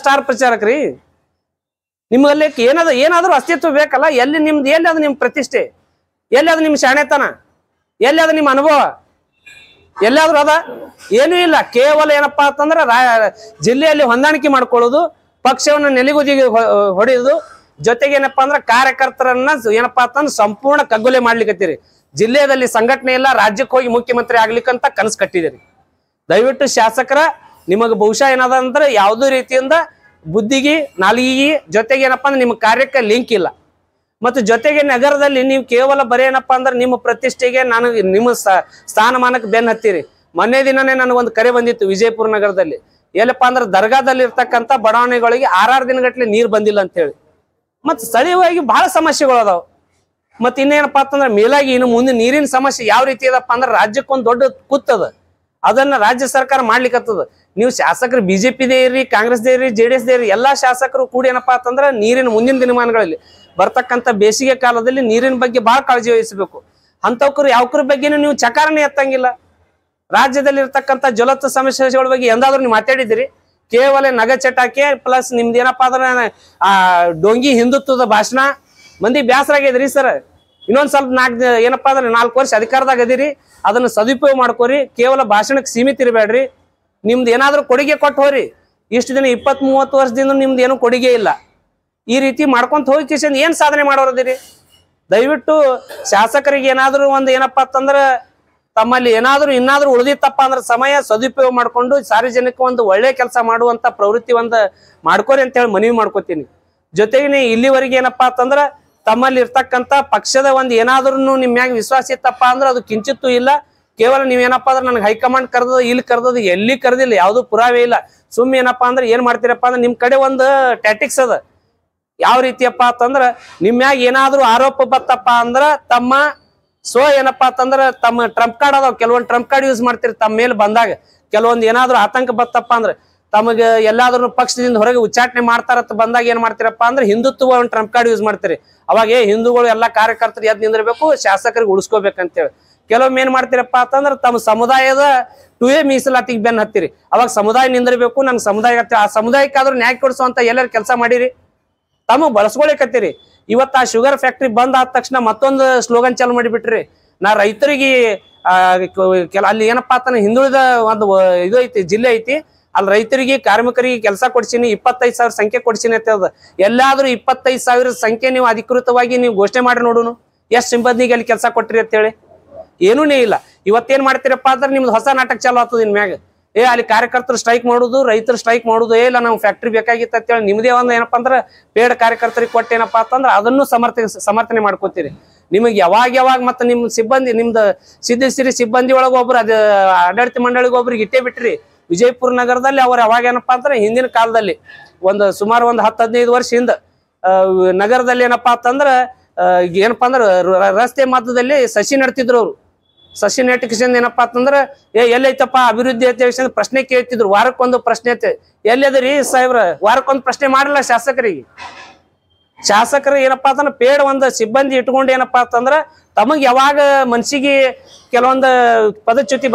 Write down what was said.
star ಪ್ರಚಾರಕ್ರಿ ನಿಮ್ಮಲ್ಲಿ ಏನಾದ್ರು ಏನಾದ್ರು ಅಸ್ತಿತ್ವ ಬೇಕಲ್ಲ ಎಲ್ಲಿ ನಿಮ್ದು ಎಲ್ಲಿ ಅದು ನಿಮ್ಮ ಪ್ರತಿಷ್ಠೆ ಎಲ್ಲಿ ಅದು ನಿಮ್ಮ ಶಾಣೆತನ ಎಲ್ಲಿ ಅದು ನಿಮ್ಮ ಅನುಭವ ಎಲ್ಲಾದ್ರೂ ಅದ ಏನೂ ಇಲ್ಲ ಕೇವಲ ಏನಪ್ಪಾ ಅಂತಂದ್ರೆ ಜಿಲ್ಲೆಯಲ್ಲಿ ಹೊಂದಾಣಿಕೆ ಮಾಡ್ಕೊಳ್ಳೋದು ಪಕ್ಷವನ್ನು ನೆಲೆಗುದಿಗೆ ಹೊಡೆಯೋದು ಜೊತೆಗೆ ಏನಪ್ಪಾ ಅಂದ್ರೆ ಕಾರ್ಯಕರ್ತರನ್ನ ಏನಪ್ಪಾ ಅಂತಂದ್ರೆ ಸಂಪೂರ್ಣ ಕಗ್ಗೊಲೆ ಮಾಡ್ಲಿಕ್ಕತ್ತೀರಿ ಜಿಲ್ಲೆಯಲ್ಲಿ ಸಂಘಟನೆ ಇಲ್ಲ ರಾಜ್ಯಕ್ಕೆ ಹೋಗಿ ಮುಖ್ಯಮಂತ್ರಿ ಆಗ್ಲಿಕ್ಕಂತ ಕನಸು ಕಟ್ಟಿದಿರಿ ದಯವಿಟ್ಟು ಶಾಸಕರ ನಿಮಗೆ ಬಹುಶಃ ಏನದ ಅಂದ್ರೆ ಯಾವುದೇ ರೀತಿಯಿಂದ ಬುದ್ಧಿಗೆ ನಾಲಿಗೆಗೆ ಜೊತೆಗೆ ಏನಪ್ಪ ಅಂದ್ರೆ ನಿಮ್ಮ ಕಾರ್ಯಕ್ಕೆ ಲಿಂಕ್ ಇಲ್ಲ ಮತ್ತು ಜೊತೆಗೆ ನಗರದಲ್ಲಿ ನೀವು ಕೇವಲ ಬರೀ ಏನಪ್ಪಾ ಅಂದ್ರೆ ನಿಮ್ಮ ಪ್ರತಿಷ್ಠೆಗೆ ನಾನು ನಿಮ್ಮ ಸ್ಥಾನಮಾನಕ್ಕೆ ಬೆನ್ನ ಹತ್ತಿರಿ ಮೊನ್ನೆ ದಿನನೇ ನನಗೊಂದು ಕರೆ ಬಂದಿತ್ತು ವಿಜಯಪುರ ನಗರದಲ್ಲಿ ಎಲ್ಲಪ್ಪ ಅಂದ್ರೆ ದರ್ಗಾದಲ್ಲಿ ಇರ್ತಕ್ಕಂಥ ಬಡಾವಣೆಗಳಿಗೆ ಆರಾರು ದಿನಗಟ್ಟಲೆ ನೀರು ಬಂದಿಲ್ಲ ಅಂತ ಹೇಳಿ ಮತ್ತು ಸ್ಥಳೀಯವಾಗಿ ಬಹಳ ಸಮಸ್ಯೆಗಳು ಅದಾವ ಮತ್ತು ಇನ್ನೇನಪ್ಪ ಅಂತಂದ್ರೆ ಮೇಲಾಗಿ ಇನ್ನು ಮುಂದೆ ನೀರಿನ ಸಮಸ್ಯೆ ಯಾವ ರೀತಿ ಇದಪ್ಪ ಅಂದ್ರೆ ರಾಜ್ಯಕ್ಕೊಂದು ದೊಡ್ಡ ಕುತ್ತದ ಅದನ್ನ ರಾಜ್ಯ ಸರ್ಕಾರ ಮಾಡ್ಲಿಕ್ಕತ್ತದ ನೀವು ಶಾಸಕರು ಬಿಜೆಪಿ ಇರ್ರಿ ಕಾಂಗ್ರೆಸ್ ದೇ ಇರ್ರಿ ಜೆ ಡಿ ಎಸ್ ದೇ ಇರ್ರಿ ಎಲ್ಲಾ ಶಾಸಕರು ಕೂಡ ಏನಪ್ಪಾ ಅಂತಂದ್ರೆ ನೀರಿನ ಮುಂದಿನ ದಿನಮಾನಗಳಲ್ಲಿ ಬರ್ತಕ್ಕಂಥ ಬೇಸಿಗೆ ಕಾಲದಲ್ಲಿ ನೀರಿನ ಬಗ್ಗೆ ಬಹಳ ಕಾಳಜಿ ವಹಿಸಬೇಕು ಅಂತಕರು ಯಾವಕ್ರ ಬಗ್ಗೆ ನೀವು ಚಕಾರಣೆ ಎತ್ತಂಗಿಲ್ಲ ರಾಜ್ಯದಲ್ಲಿ ಇರ್ತಕ್ಕಂಥ ಜಲತ್ ಸಮಸ್ಯೆಗಳ ಬಗ್ಗೆ ಎಂದಾದ್ರೂ ನೀವು ಮಾತಾಡಿದಿರಿ ಕೇವಲ ನಗ ಚಟಾಕೆ ಪ್ಲಸ್ ನಿಮ್ದು ಏನಪ್ಪಾ ಅಂದ್ರೆ ಆ ಡೊಂಗಿ ಹಿಂದುತ್ವದ ಭಾಷಣ ಮಂದಿ ಬ್ಯಾಸರಾಗಿದ್ರಿ ಸರ್ ಇನ್ನೊಂದ್ ಸ್ವಲ್ಪ ನಾಲ್ಕು ಏನಪ್ಪ ಅಂದ್ರೆ ನಾಲ್ಕು ವರ್ಷ ಅಧಿಕಾರದಾಗ ಅದಿರಿ ಅದನ್ನ ಸದುಪಯೋಗ ಮಾಡ್ಕೋರಿ ಕೇವಲ ಭಾಷಣಕ್ಕೆ ಸೀಮಿತ ಇರಬೇಡ್ರಿ ನಿಮ್ದು ಏನಾದರೂ ಕೊಡುಗೆ ಕೊಟ್ಟು ಹೋರಿ ಇಷ್ಟು ದಿನ ಇಪ್ಪತ್ತು ಮೂವತ್ತು ವರ್ಷದಿಂದ ನಿಮ್ದು ಏನು ಕೊಡುಗೆ ಇಲ್ಲ ಈ ರೀತಿ ಮಾಡ್ಕೊಂತ ಹೋಗಿ ಕಿಶನ್ ಏನ್ ಸಾಧನೆ ಮಾಡೋರದಿರಿ ದಯವಿಟ್ಟು ಶಾಸಕರಿಗೆ ಏನಾದ್ರು ಒಂದು ಏನಪ್ಪಾ ಅಂತಂದ್ರೆ ತಮ್ಮಲ್ಲಿ ಏನಾದ್ರು ಇನ್ನಾದ್ರೂ ಉಳಿದಿತ್ತಪ್ಪ ಅಂದ್ರೆ ಸಮಯ ಸದುಪಯೋಗ ಮಾಡ್ಕೊಂಡು ಸಾರ್ವಜನಿಕ ಒಂದು ಒಳ್ಳೆ ಕೆಲಸ ಮಾಡುವಂತ ಪ್ರವೃತ್ತಿ ಒಂದು ಮಾಡ್ಕೋರಿ ಅಂತ ಹೇಳಿ ಮನವಿ ಮಾಡ್ಕೋತೀನಿ ಜೊತೆಗೆ ಇಲ್ಲಿವರೆಗೆ ಏನಪ್ಪಾ ಅಂತಂದ್ರೆ ತಮ್ಮಲ್ಲಿ ಇರ್ತಕ್ಕಂಥ ಪಕ್ಷದ ಒಂದು ಏನಾದ್ರೂ ನಿಮ್ ಮ್ಯಾಗ ವಿಶ್ವಾಸ ಇತ್ತಪ್ಪ ಅಂದ್ರೆ ಅದು ಕಿಂಚಿತ್ತೂ ಇಲ್ಲ ಕೇವಲ ನೀವೇನಪ್ಪ ಅಂದ್ರೆ ನನಗೆ ಹೈಕಮಾಂಡ್ ಕರೆದದ ಇಲ್ಲಿ ಕರೆದದ ಎಲ್ಲಿ ಕರೆದಿಲ್ಲ ಯಾವ್ದು ಪುರಾವೆ ಇಲ್ಲ ಸುಮ್ಮ ಏನಪ್ಪಾ ಅಂದ್ರೆ ಏನ್ ಮಾಡ್ತೀರಪ್ಪ ಅಂದ್ರೆ ನಿಮ್ ಕಡೆ ಒಂದು ಟ್ಯಾಟಿಕ್ಸ್ ಅದ ಯಾವ ರೀತಿಯಪ್ಪ ಅಂತಂದ್ರ ನಿಮ್ ಮ್ಯಾಗ ಏನಾದ್ರೂ ಆರೋಪ ಬತ್ತಪ್ಪ ಅಂದ್ರ ತಮ್ಮ ಸೊ ಏನಪ್ಪಾ ಅಂತಂದ್ರ ತಮ್ಮ ಟ್ರಂಪ್ ಕಾರ್ಡ್ ಅದಾವ ಕೆಲವೊಂದು ಟ್ರಂಪ್ ಕಾರ್ಡ್ ಯೂಸ್ ಮಾಡ್ತೀರಿ ತಮ್ಮ ಮೇಲೆ ಬಂದಾಗ ಕೆಲವೊಂದು ಏನಾದರೂ ಆತಂಕ ಬತ್ತಪ್ಪ ಅಂದ್ರೆ ತಮಗೆ ಎಲ್ಲಾದ್ರೂ ಪಕ್ಷದಿಂದ ಹೊರಗೆ ಉಚ್ಚಾಟನೆ ಮಾಡ್ತಾರಂತ ಬಂದಾಗ ಏನ್ ಮಾಡ್ತೀರಪ್ಪ ಅಂದ್ರೆ ಹಿಂದುತ್ವ ಒಂದು ಟ್ರಂಪ್ ಕಾರ್ಡ್ ಯೂಸ್ ಮಾಡ್ತೀರಿ ಅವಾಗ ಹಿಂದೂಗಳು ಎಲ್ಲ ಕಾರ್ಯಕರ್ತರು ಎದ್ ನಿಂದಿರಬೇಕು ಶಾಸಕರಿಗೆ ಉಳಿಸ್ಕೋಬೇಕಂತೇಳಿ ಕೆಲವೊಮ್ಮೆ ಏನ್ ಮಾಡ್ತೀರಪ್ಪ ಅಂತಂದ್ರೆ ತಮ್ಮ ಸಮುದಾಯದ ಟು ಎ ಮೀಸಲಾತಿಗೆ ಬೆನ್ ಹತ್ತಿರಿ ಅವಾಗ ಸಮುದಾಯ ನಿಂದಿರಬೇಕು ನನ್ನ ಸಮುದಾಯ ಆ ಸಮುದಾಯಕ್ಕಾದ್ರೂ ನ್ಯಾಯ ಕೊಡಿಸುವಂತ ಎಲ್ಲರೂ ಕೆಲಸ ಮಾಡಿರಿ ತಮಗೆ ಬಳಸ್ಕೊಳಕತ್ತೀರಿ ಇವತ್ತು ಆ ಶುಗರ್ ಫ್ಯಾಕ್ಟ್ರಿ ಬಂದ್ ಆದ ತಕ್ಷಣ ಮತ್ತೊಂದು ಸ್ಲೋಗನ್ ಚಾಲು ಮಾಡಿಬಿಟ್ರಿ ನಾ ರೈತರಿಗೆ ಅಲ್ಲಿ ಏನಪ್ಪಾ ತಾನೆ ಹಿಂದುಳಿದ ಒಂದು ಇದು ಐತಿ ಜಿಲ್ಲೆ ಐತಿ ಅಲ್ಲಿ ರೈತರಿಗೆ ಕಾರ್ಮಿಕರಿಗೆ ಕೆಲಸ ಕೊಡ್ಸೀನಿ ಇಪ್ಪತ್ತೈದು ಸಾವಿರ ಸಂಖ್ಯೆ ಕೊಡ್ಸೀನಿ ಅಂತ ಹೇಳ್ದು ಎಲ್ಲಾದ್ರೂ ಇಪ್ಪತ್ತೈದು ಸಾವಿರ ಸಂಖ್ಯೆ ನೀವು ಅಧಿಕೃತವಾಗಿ ನೀವು ಘೋಷಣೆ ಮಾಡಿ ನೋಡೋನು ಎಷ್ಟು ಸಿಬ್ಬಂದಿಗೆ ಅಲ್ಲಿ ಕೆಲಸ ಕೊಟ್ಟಿರಿ ಅಂತೇಳಿ ಏನೂನೇ ಇಲ್ಲ ಇವತ್ತೇನ್ ಮಾಡ್ತೀರಪ್ಪ ಅಂದ್ರೆ ನಿಮ್ದು ಹೊಸ ನಾಟಕ ಚಾಲು ಆಗ್ತದೆ ನಿಮ್ಮ ಮ್ಯಾಗ ಏ ಅಲ್ಲಿ ಕಾರ್ಯಕರ್ತರು ಸ್ಟ್ರೈಕ್ ಮಾಡೋದು ರೈತರು ಸ್ಟ್ರೈಕ್ ಮಾಡೋದು ಏ ಇಲ್ಲ ನಾವು ಫ್ಯಾಕ್ಟ್ರಿ ಬೇಕಾಗಿತ್ತು ಹೇಳಿ ನಿಮ್ಮದೇ ಒಂದು ಏನಪ್ಪ ಅಂದ್ರೆ ಬೇಡ ಕಾರ್ಯಕರ್ತರಿಗೆ ಕೊಟ್ಟೇನಪ್ಪಾ ಅಂತಂದ್ರೆ ಅದನ್ನು ಸಮರ್ಥ ಸಮರ್ಥನೆ ಮಾಡ್ಕೊತೀರಿ ನಿಮಗೆ ಯಾವಾಗ ಯಾವಾಗ ಮತ್ತೆ ನಿಮ್ಮ ಸಿಬ್ಬಂದಿ ನಿಮ್ದು ಸಿರಿ ಸಿಬ್ಬಂದಿ ಒಳಗೆ ಒಬ್ರು ಅದು ಆಡಳಿತ ಮಂಡಳಿಗೆ ಒಬ್ರಿಗೆ ಇಟ್ಟೇ ಬಿಟ್ರಿ ವಿಜಯಪುರ ನಗರದಲ್ಲಿ ಅವ್ರು ಯಾವಾಗ ಏನಪ್ಪಾ ಅಂದ್ರೆ ಹಿಂದಿನ ಕಾಲದಲ್ಲಿ ಒಂದು ಸುಮಾರು ಒಂದು ಹತ್ತು ಹದಿನೈದು ವರ್ಷ ಹಿಂದ ನಗರದಲ್ಲಿ ಏನಪ್ಪಾ ಅಂತಂದ್ರೆ ಏನಪ್ಪಾ ಅಂದ್ರೆ ರಸ್ತೆ ಮಧ್ಯದಲ್ಲಿ ಸಸಿ ನಡ್ತಿದ್ರು ಅವರು ಸಸಿ ನೆಟ್ಕಿಸಿಂದ ಏನಪ್ಪಾ ಅಂತಂದ್ರೆ ಏ ಎಲ್ಲೈತಪ್ಪ ಅಭಿವೃದ್ಧಿ ಐತೆ ಪ್ರಶ್ನೆ ಕೇಳ್ತಿದ್ರು ವಾರಕ್ಕೊಂದು ಪ್ರಶ್ನೆ ಐತೆ ಎಲ್ಲಿ ಸಾಹೇಬ್ರ ವಾರಕ್ಕೊಂದು ಪ್ರಶ್ನೆ ಮಾಡಿಲ್ಲ ಶಾಸಕರಿಗೆ ಶಾಸಕರು ಏನಪ್ಪಾ ಅಂತಂದ್ರೆ ಪೇಡ್ ಒಂದ್ ಸಿಬ್ಬಂದಿ ಇಟ್ಕೊಂಡು ಏನಪ್ಪಾ ಅಂತಂದ್ರ ತಮಗೆ ಯಾವಾಗ ಮನ್ಸಿಗೆ ಕೆಲವೊಂದು ಪದಚ್ಯುತಿ